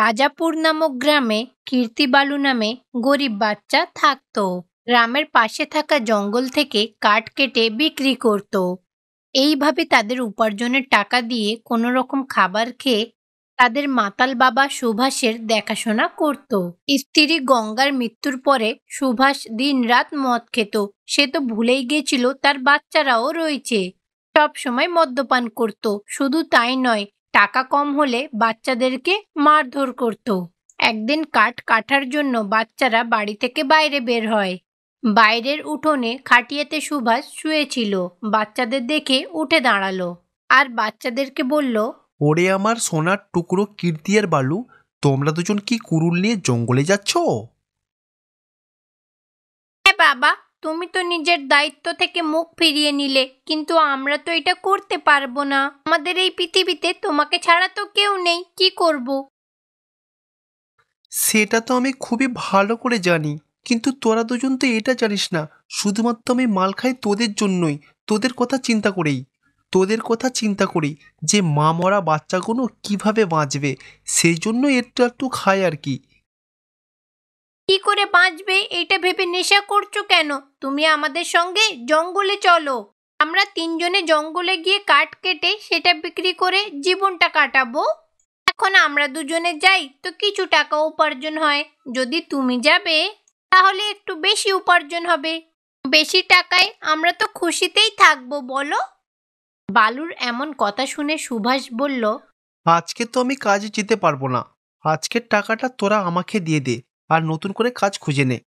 রাজাপুর নামক গ্রামে কীর্তিবালু নামে গরিব বাচ্চা থাকত গ্রামের পাশে থাকা জঙ্গল থেকে কাঠ কেটে বিক্রি করত এইভাবে তাদের উপার্জনের টাকা দিয়ে কোনো রকম খাবার খেয়ে তাদের মাতাল বাবা সুভাষের দেখাশোনা করত স্ত্রী গঙ্গার মৃত্যুর পরে সুভাষ দিন রাত মদ খেত সে তো ভুলেই গেছিল তার বাচ্চারাও রয়েছে সব সময় মদ্যপান করত শুধু তাই নয় টাকা কম হলে বাচ্চাদেরকে মারধর করত একদিন কাঠ কাটার জন্য বাচ্চারা বাড়ি থেকে বাইরে বের হয় বাইরের উঠোনে খাটিয়াতে সুভাষ শুয়েছিল বাচ্চাদের দেখে উঠে দাঁড়ালো আর বাচ্চাদেরকে বলল ওরে আমার সোনার টুকরো কীর্তিয়ার বালু তোমরা দুজন কি কুরুল নিয়ে জঙ্গলে যাচ্ছ হ্যাঁ বাবা তুমি তো নিজের দায়িত্ব থেকে মুখ ফিরিয়ে নিলে কিন্তু আমরা তো এটা করতে পারবো না আমাদের এই পৃথিবীতে তোমাকে ছাড়া তো কেউ নেই কি করব সেটা তো আমি খুবই ভালো করে জানি কিন্তু তোরা দুজন তো এটা জানিস না শুধুমাত্র আমি মাল খাই তোদের জন্যই তোদের কথা চিন্তা করেই তোদের কথা চিন্তা করি যে মা মরা বাচ্চাগুলো কিভাবে বাঁচবে সেই জন্য একটু একটু খায় আর কি কি করে বাঁচবে এটা ভেবে নেশা করছো কেন তুমি আমাদের সঙ্গে জঙ্গলে চলো আমরা তিনজনে জঙ্গলে গিয়ে কাঠ কেটে সেটা বিক্রি করে জীবনটা কাটাবো এখন আমরা দুজনে যাই তো কিছু টাকা উপার্জন হয় যদি তুমি যাবে তাহলে একটু বেশি উপার্জন হবে বেশি টাকায় আমরা তো খুশিতেই থাকবো বলো বালুর এমন কথা শুনে সুভাষ বলল আজকে তো আমি কাজে যেতে পারবো না আজকের টাকাটা তোরা আমাকে দিয়ে দে আর নতুন করে কাজ খুঁজে নে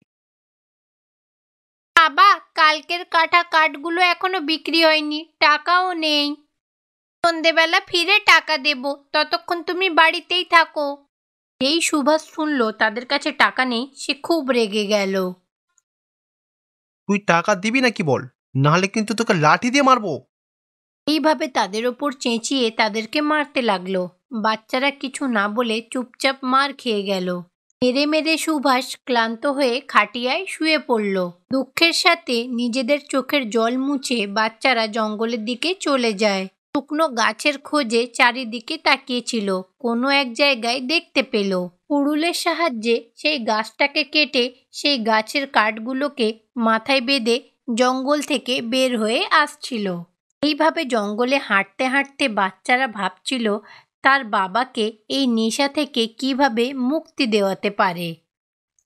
বাবা কালকের কাটা কাঠগুলো এখনো বিক্রি হয়নি টাকাও নেই সন্ধেবেলা ফিরে টাকা দেব ততক্ষণ তুমি বাড়িতেই থাকো এই সুভাষ শুনলো তাদের কাছে টাকা নেই সে খুব রেগে গেল তুই টাকা দিবি নাকি বল নাহলে কিন্তু তোকে লাঠি দিয়ে মারবো এইভাবে তাদের ওপর চেঁচিয়ে তাদেরকে মারতে লাগলো বাচ্চারা কিছু না বলে চুপচাপ মার খেয়ে গেল মেরে মেরে সুভাষ ক্লান্ত হয়ে খাটিয়ায় শুয়ে পড়ল দুঃখের সাথে নিজেদের চোখের জল মুছে বাচ্চারা জঙ্গলের দিকে চলে যায় শুকনো গাছের খোঁজে চারিদিকে তাকিয়েছিল কোনো এক জায়গায় দেখতে পেল পুরুলের সাহায্যে সেই গাছটাকে কেটে সেই গাছের কাঠগুলোকে মাথায় বেঁধে জঙ্গল থেকে বের হয়ে আসছিল এইভাবে জঙ্গলে হাঁটতে হাঁটতে বাচ্চারা ভাবছিল তার বাবাকে এই নেশা থেকে কিভাবে মুক্তি দেওয়াতে পারে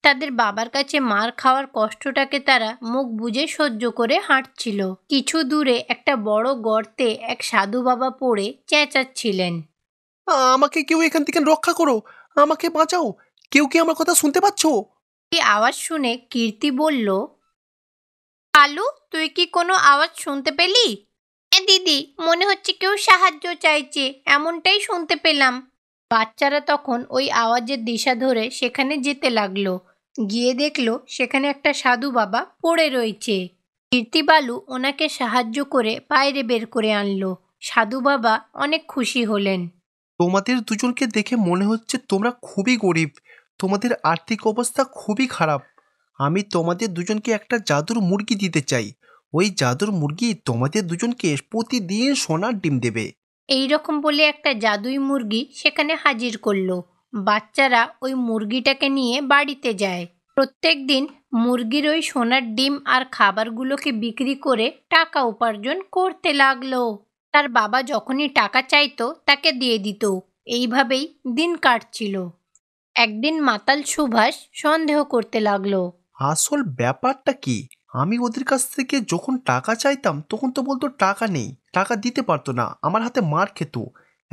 তাদের বাবার কাছে মার খাওয়ার কষ্টটাকে তারা মুখ বুঝে সহ্য করে হাঁটছিল কিছু দূরে একটা বড় গর্তে এক সাধু বাবা পড়ে চেঁচাচ্ছিলেন আমাকে কেউ এখান থেকে রক্ষা করো আমাকে বাঁচাও কেউ কি আমার কথা শুনতে পাচ্ছ এই আওয়াজ শুনে কীর্তি বলল আলু তুই কি কোনো আওয়াজ শুনতে পেলি দিদি মনে হচ্ছে কেউ সাহায্য চাইছে এমনটাই শুনতে পেলাম বাচ্চারা তখন ওই আওয়াজের দিশা ধরে সেখানে যেতে লাগলো গিয়ে দেখলো সেখানে একটা সাধু বাবা পড়ে রয়েছে কীর্তিবালু ওনাকে সাহায্য করে বাইরে বের করে আনলো সাধু বাবা অনেক খুশি হলেন তোমাদের দুজনকে দেখে মনে হচ্ছে তোমরা খুবই গরিব তোমাদের আর্থিক অবস্থা খুবই খারাপ আমি তোমাদের দুজনকে একটা জাদুর মুরগি দিতে চাই ওই জাদুর মুরগি তোমাদের দুজনকে প্রতিদিন সোনার ডিম দেবে এই রকম বলে একটা জাদুই মুরগি সেখানে হাজির করলো বাচ্চারা ওই মুরগিটাকে নিয়ে বাড়িতে যায় প্রত্যেক দিন মুরগির ওই সোনার ডিম আর খাবারগুলোকে বিক্রি করে টাকা উপার্জন করতে লাগলো তার বাবা যখনই টাকা চাইতো তাকে দিয়ে দিত এইভাবেই দিন কাটছিল একদিন মাতাল সুভাষ সন্দেহ করতে লাগলো আসল ব্যাপারটা কি আমি ওদের কাছ থেকে যখন টাকা চাইতাম তখন তো বলতো টাকা নেই টাকা দিতে পারতো না আমার হাতে মার খেত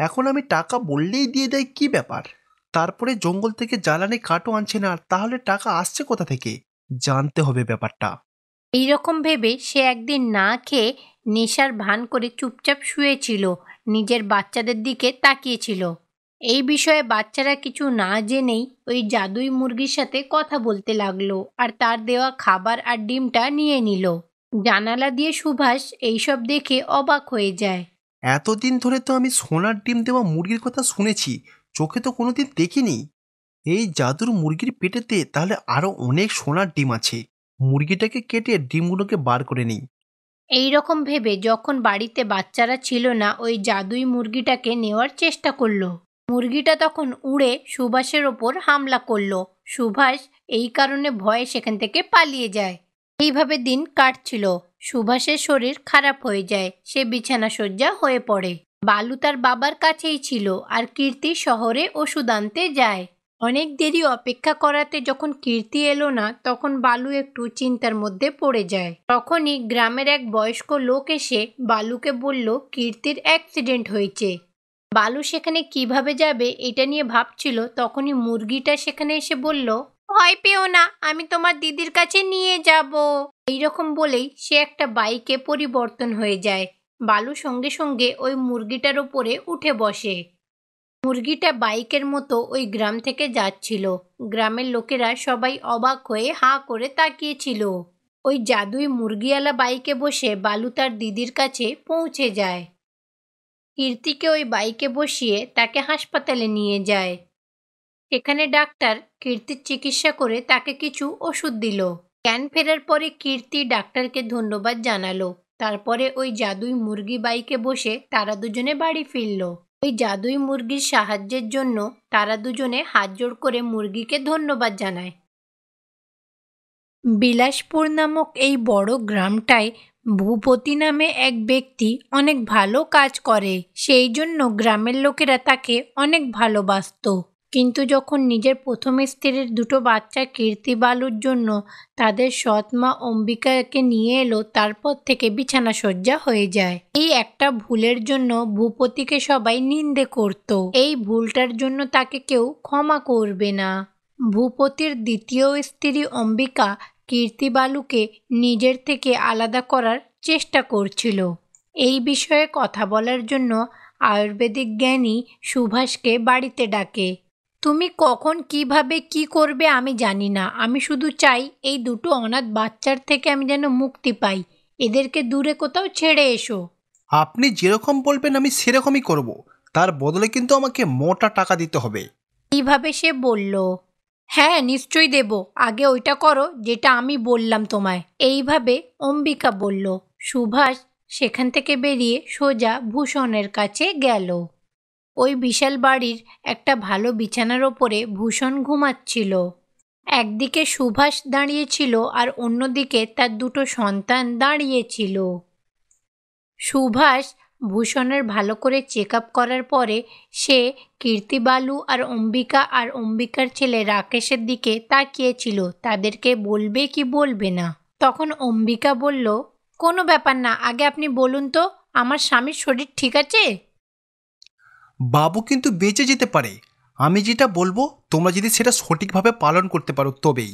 এখন আমি টাকা বললেই দিয়ে দেয় কি ব্যাপার তারপরে জঙ্গল থেকে জ্বালানি কাটো আনছে না তাহলে টাকা আসছে কোথা থেকে জানতে হবে ব্যাপারটা এইরকম ভেবে সে একদিন না খেয়ে নেশার ভান করে চুপচাপ শুয়েছিল নিজের বাচ্চাদের দিকে তাকিয়েছিল এই বিষয়ে বাচ্চারা কিছু না জেনেই ওই জাদুই মুরগির সাথে কথা বলতে লাগলো আর তার দেওয়া খাবার আর ডিমটা নিয়ে নিল জানালা দিয়ে সুভাষ এইসব দেখে অবাক হয়ে যায় এতদিন ধরে তো আমি সোনার ডিম দেওয়া মুরগির কথা শুনেছি চোখে তো কোনোদিন দেখিনি এই জাদুর মুরগির পেটেতে তাহলে আরও অনেক সোনার ডিম আছে মুরগিটাকে কেটে ডিমগুলোকে বার করে নিই এই রকম ভেবে যখন বাড়িতে বাচ্চারা ছিল না ওই জাদুই মুরগিটাকে নেওয়ার চেষ্টা করলো মুরগিটা তখন উড়ে সুভাষের ওপর হামলা করলো সুভাষ এই কারণে ভয়ে সেখান থেকে পালিয়ে যায় এইভাবে দিন কাটছিল সুভাষের শরীর খারাপ হয়ে যায় সে বিছানা শয্যা হয়ে পড়ে বালু তার বাবার কাছেই ছিল আর কীর্তি শহরে ওষুধ আনতে যায় অনেক দেরি অপেক্ষা করাতে যখন কীর্তি এলো না তখন বালু একটু চিন্তার মধ্যে পড়ে যায় তখনই গ্রামের এক বয়স্ক লোক এসে বালুকে বলল কীর্তির অ্যাক্সিডেন্ট হয়েছে বালু সেখানে কিভাবে যাবে এটা নিয়ে ভাবছিল তখনই মুরগিটা সেখানে এসে বলল ভয় পেও না আমি তোমার দিদির কাছে নিয়ে যাব এইরকম বলেই সে একটা বাইকে পরিবর্তন হয়ে যায় বালু সঙ্গে সঙ্গে ওই মুরগিটার ওপরে উঠে বসে মুরগিটা বাইকের মতো ওই গ্রাম থেকে যাচ্ছিল গ্রামের লোকেরা সবাই অবাক হয়ে হাঁ করে তাকিয়েছিল ওই জাদুই মুরগিওয়ালা বাইকে বসে বালু তার দিদির কাছে পৌঁছে যায় কীর্তিকে ওই বাইকে বসিয়ে তাকে হাসপাতালে নিয়ে যায় এখানে ডাক্তার কীর্তির চিকিৎসা করে তাকে কিছু ওষুধ দিল জ্ঞান ফেরার পরে কীর্তি ডাক্তারকে ধন্যবাদ জানালো তারপরে ওই জাদুই মুরগি বাইকে বসে তারা দুজনে বাড়ি ফিরল ওই জাদুই মুরগির সাহায্যের জন্য তারা দুজনে হাত জোড় করে মুরগিকে ধন্যবাদ জানায় বিলাসপুর নামক এই বড় গ্রামটায় ভূপতি নামে এক ব্যক্তি অনেক ভালো কাজ করে সেই জন্য গ্রামের লোকেরা তাকে অনেক ভালোবাসত কিন্তু যখন নিজের প্রথম স্ত্রীর দুটো বাচ্চা কীর্তি বালুর জন্য তাদের সৎমা অম্বিকাকে নিয়ে এলো তারপর থেকে বিছানা শয্যা হয়ে যায় এই একটা ভুলের জন্য ভূপতিকে সবাই নিন্দে করত এই ভুলটার জন্য তাকে কেউ ক্ষমা করবে না ভূপতির দ্বিতীয় স্ত্রী অম্বিকা কীর্তিবালুকে নিজের থেকে আলাদা করার চেষ্টা করছিল এই বিষয়ে কথা বলার জন্য আয়ুর্বেদিক জ্ঞানী সুভাষকে বাড়িতে ডাকে তুমি কখন কিভাবে কি করবে আমি জানি না আমি শুধু চাই এই দুটো অনাথ বাচ্চার থেকে আমি যেন মুক্তি পাই এদেরকে দূরে কোথাও ছেড়ে এসো আপনি যেরকম বলবেন আমি সেরকমই করব তার বদলে কিন্তু আমাকে মোটা টাকা দিতে হবে কিভাবে সে বলল হ্যাঁ নিশ্চয়ই দেব আগে ওইটা করো যেটা আমি বললাম তোমায় এইভাবে অম্বিকা বলল সুভাষ সেখান থেকে বেরিয়ে সোজা ভূষণের কাছে গেল ওই বিশাল বাড়ির একটা ভালো বিছানার ওপরে ভূষণ ঘুমাচ্ছিল একদিকে সুভাষ দাঁড়িয়েছিল আর অন্যদিকে তার দুটো সন্তান দাঁড়িয়েছিল সুভাষ ভূষণের ভালো করে চেক আপ করার পরে সে কীর্তিবালু আর অম্বিকা আর অম্বিকার ছেলে রাকেশের দিকে তাকিয়েছিল তাদেরকে বলবে কি বলবে না তখন অম্বিকা বলল কোনো ব্যাপার না আগে আপনি বলুন তো আমার স্বামীর শরীর ঠিক আছে বাবু কিন্তু বেঁচে যেতে পারে আমি যেটা বলবো তোমরা যদি সেটা সঠিকভাবে পালন করতে পারো তবেই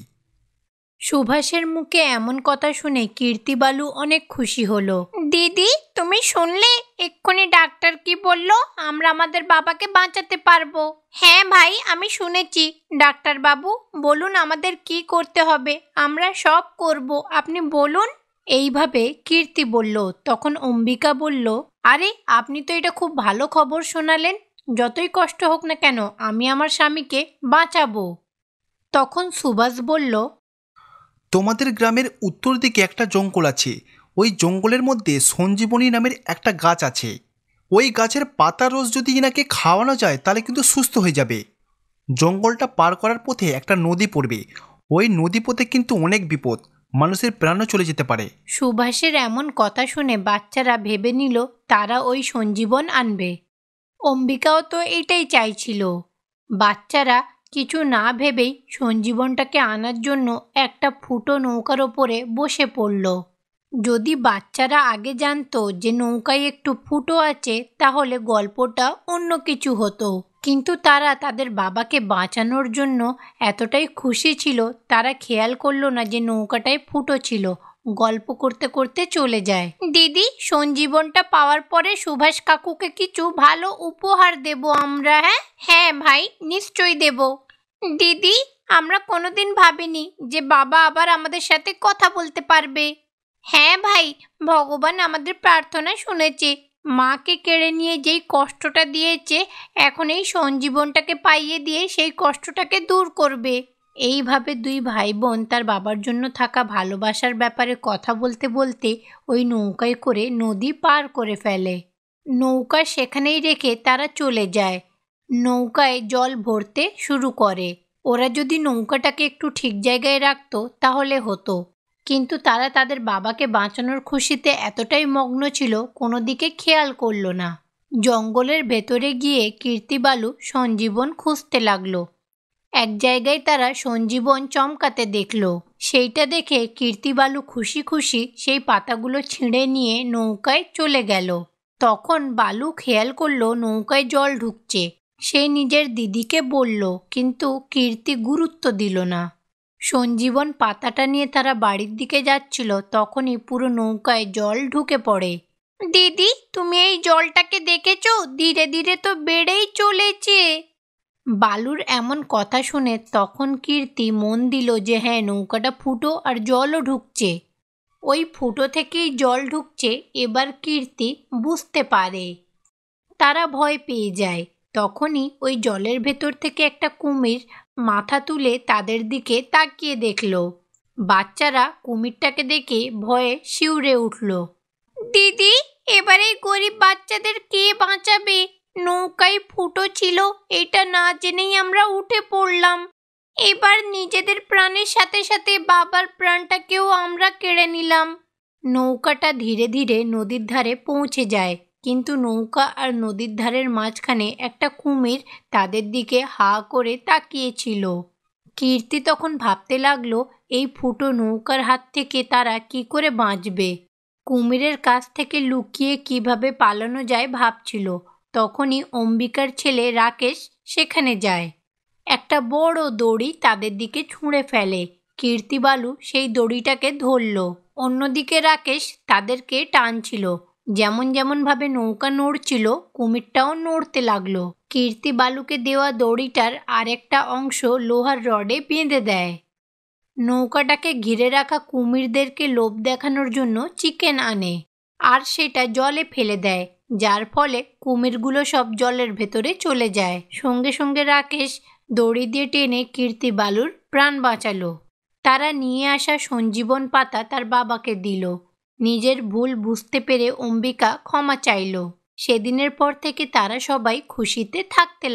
সুভাষের মুখে এমন কথা শুনে কীর্তিবালু অনেক খুশি হলো দিদি তুমি শুনলে এক্ষুনি ডাক্তার কি বলল আমরা আমাদের বাবাকে বাঁচাতে পারবো হ্যাঁ ভাই আমি শুনেছি ডাক্তার বাবু বলুন আমাদের কি করতে হবে আমরা সব করব আপনি বলুন এইভাবে কীর্তি বলল তখন অম্বিকা বলল আরে আপনি তো এটা খুব ভালো খবর শোনালেন যতই কষ্ট হোক না কেন আমি আমার স্বামীকে বাঁচাবো তখন সুভাষ বলল তোমাদের গ্রামের উত্তর দিকে একটা জঙ্গল আছে ওই জঙ্গলের মধ্যে সঞ্জীবনী নামের একটা গাছ আছে ওই গাছের পাতা রস যদি এনাকে খাওয়ানো যায় তাহলে কিন্তু সুস্থ হয়ে যাবে জঙ্গলটা পার করার পথে একটা নদী পড়বে ওই নদী পথে কিন্তু অনেক বিপদ মানুষের প্রাণও চলে যেতে পারে সুভাষের এমন কথা শুনে বাচ্চারা ভেবে নিল তারা ওই সঞ্জীবন আনবে অম্বিকাও তো এটাই চাইছিল বাচ্চারা কিছু না ভেবেই সঞ্জীবনটাকে আনার জন্য একটা ফুটো নৌকার ওপরে বসে পড়ল যদি বাচ্চারা আগে জানতো যে নৌকায় একটু ফুটো আছে তাহলে গল্পটা অন্য কিছু হতো কিন্তু তারা তাদের বাবাকে বাঁচানোর জন্য এতটাই খুশি ছিল তারা খেয়াল করলো না যে নৌকাটায় ফুটো ছিল গল্প করতে করতে চলে যায় দিদি সঞ্জীবনটা পাওয়ার পরে সুভাষ কাকুকে কিছু ভালো উপহার দেব আমরা হ্যাঁ হ্যাঁ ভাই নিশ্চয়ই দেব দিদি আমরা কোনোদিন ভাবিনি যে বাবা আবার আমাদের সাথে কথা বলতে পারবে হ্যাঁ ভাই ভগবান আমাদের প্রার্থনা শুনেছে মাকে কেড়ে নিয়ে যেই কষ্টটা দিয়েছে এখন এই সঞ্জীবনটাকে পাইয়ে দিয়ে সেই কষ্টটাকে দূর করবে এইভাবে দুই ভাই বোন তার বাবার জন্য থাকা ভালোবাসার ব্যাপারে কথা বলতে বলতে ওই নৌকায় করে নদী পার করে ফেলে নৌকা সেখানেই রেখে তারা চলে যায় নৌকায় জল ভরতে শুরু করে ওরা যদি নৌকাটাকে একটু ঠিক জায়গায় রাখত তাহলে হতো কিন্তু তারা তাদের বাবাকে বাঁচানোর খুশিতে এতটাই মগ্ন ছিল কোনো দিকে খেয়াল করল না জঙ্গলের ভেতরে গিয়ে কীর্তিবালু সঞ্জীবন খুঁজতে লাগলো এক জায়গায় তারা সঞ্জীবন চমকাতে দেখল সেইটা দেখে কীর্তিবালু খুশি খুশি সেই পাতাগুলো ছিঁড়ে নিয়ে নৌকায় চলে গেল তখন বালু খেয়াল করলো নৌকায় জল ঢুকছে সে নিজের দিদিকে বলল কিন্তু কীর্তি গুরুত্ব দিল না সঞ্জীবন পাতাটা নিয়ে তারা বাড়ির দিকে যাচ্ছিল তখনই পুরো নৌকায় জল ঢুকে পড়ে দিদি তুমি এই জলটাকে দেখেছো ধীরে ধীরে তো বেড়েই চলেছে বালুর এমন কথা শুনে তখন কীর্তি মন দিল যে হ্যাঁ নৌকাটা ফুটো আর জলও ঢুকছে ওই ফুটো থেকেই জল ঢুকছে এবার কীর্তি বুঝতে পারে তারা ভয় পেয়ে যায় তখনই ওই জলের ভেতর থেকে একটা কুমির মাথা তুলে তাদের দিকে তাকিয়ে দেখল বাচ্চারা কুমিরটাকে দেখে ভয়ে শিউরে উঠল দিদি এবারে গরিব বাচ্চাদের কে বাঁচাবে নৌকায় ফুটো ছিল এটা না জেনেই আমরা উঠে পড়লাম এবার নিজেদের প্রাণের সাথে সাথে বাবার প্রাণটাকেও আমরা কেড়ে নিলাম নৌকাটা ধীরে ধীরে নদীর ধারে পৌঁছে যায় কিন্তু নৌকা আর নদীর ধারের মাঝখানে একটা কুমির তাদের দিকে হা করে তাকিয়েছিল কীর্তি তখন ভাবতে লাগলো এই ফুটো নৌকার হাত থেকে তারা কি করে বাঁচবে কুমিরের কাছ থেকে লুকিয়ে কিভাবে পালানো যায় ভাবছিল তখনই অম্বিকার ছেলে রাকেশ সেখানে যায় একটা বড় দড়ি তাদের দিকে ছুঁড়ে ফেলে কীর্তিবালু সেই দড়িটাকে ধরল অন্যদিকে রাকেশ তাদেরকে টানছিল যেমন যেমনভাবে নৌকা নড়ছিল কুমিরটাও নড়তে লাগলো কীর্তিবালুকে দেওয়া দড়িটার আরেকটা অংশ লোহার রডে বেঁধে দেয় নৌকাটাকে ঘিরে রাখা কুমিরদেরকে লোভ দেখানোর জন্য চিকেন আনে আর সেটা জলে ফেলে দেয় যার ফলে কুমিরগুলো সব জলের ভেতরে চলে যায় সঙ্গে সঙ্গে রাকেশ দড়ি দিয়ে টেনে কীর্তি বালুর প্রাণ বাঁচালো তারা নিয়ে আসা সঞ্জীবন পাতা তার বাবাকে দিল নিজের ভুল বুঝতে পেরে অম্বিকা ক্ষমা চাইল সেদিনের পর থেকে তারা সবাই খুশিতে থাকতে লাগ